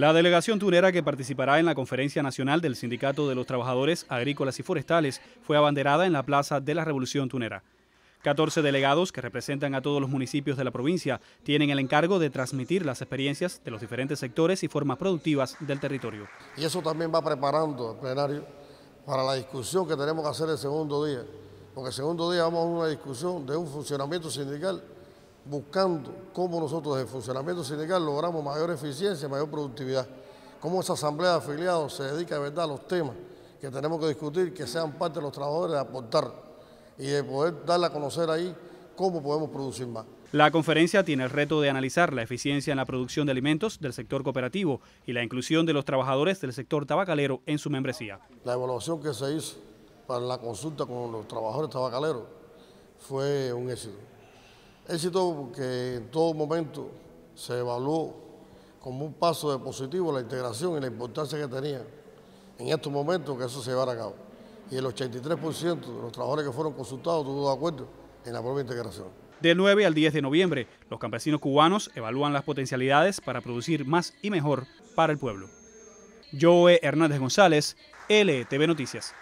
La delegación tunera que participará en la Conferencia Nacional del Sindicato de los Trabajadores Agrícolas y Forestales fue abanderada en la Plaza de la Revolución Tunera. 14 delegados que representan a todos los municipios de la provincia tienen el encargo de transmitir las experiencias de los diferentes sectores y formas productivas del territorio. Y eso también va preparando el plenario para la discusión que tenemos que hacer el segundo día, porque el segundo día vamos a una discusión de un funcionamiento sindical buscando cómo nosotros desde el funcionamiento sindical logramos mayor eficiencia, mayor productividad, cómo esa asamblea de afiliados se dedica de verdad a los temas que tenemos que discutir, que sean parte de los trabajadores de aportar y de poder darle a conocer ahí cómo podemos producir más. La conferencia tiene el reto de analizar la eficiencia en la producción de alimentos del sector cooperativo y la inclusión de los trabajadores del sector tabacalero en su membresía. La evaluación que se hizo para la consulta con los trabajadores tabacaleros fue un éxito. Éxito porque en todo momento se evaluó como un paso de positivo la integración y la importancia que tenía en estos momentos que eso se llevara a cabo. Y el 83% de los trabajadores que fueron consultados estuvo de acuerdo en la propia integración. Del 9 al 10 de noviembre, los campesinos cubanos evalúan las potencialidades para producir más y mejor para el pueblo. Joe Hernández González, LTV Noticias.